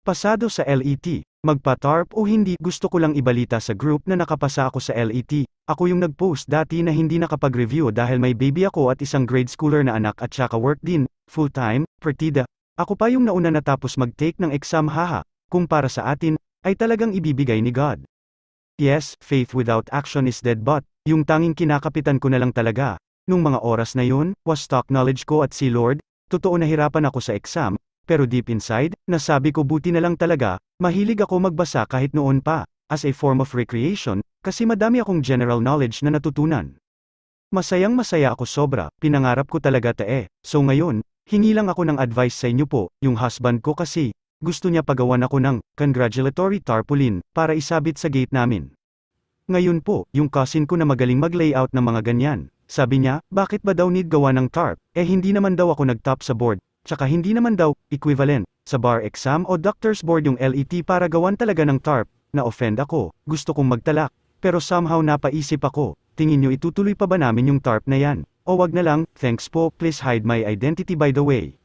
Pasado sa LET, magpa-tarp o hindi, gusto ko lang ibalita sa group na nakapasa ako sa LET. Ako yung nag-post dati na hindi nakapag-review dahil may baby ako at isang grade schooler na anak at saka work din, full-time, partida. Ako pa yung nauna natapos mag-take ng exam haha, kung para sa atin, ay talagang ibibigay ni God. Yes, faith without action is dead but, yung tanging kinakapitan ko na lang talaga. Nung mga oras na yun, was stock knowledge ko at si Lord, totoo nahirapan ako sa exam, pero deep inside, nasabi ko buti na lang talaga, mahilig ako magbasa kahit noon pa, as a form of recreation, kasi madami akong general knowledge na natutunan. Masayang masaya ako sobra, pinangarap ko talaga tae, eh. so ngayon, hingi lang ako ng advice sa inyo po, yung husband ko kasi, gusto niya pagawan ako ng congratulatory tarpaulin para isabit sa gate namin. Ngayon po, yung cousin ko na magaling mag-layout ng mga ganyan, sabi niya, bakit ba daw need gawa ng tarp, eh hindi naman daw ako nag-top sa board, Tsaka hindi naman daw, equivalent, sa bar exam o doctor's board yung LET para gawan talaga ng TARP, na-offend ako, gusto kong magtalak, pero somehow napaisip ako, tingin nyo itutuloy pa ba namin yung TARP na yan, o wag na lang, thanks po, please hide my identity by the way.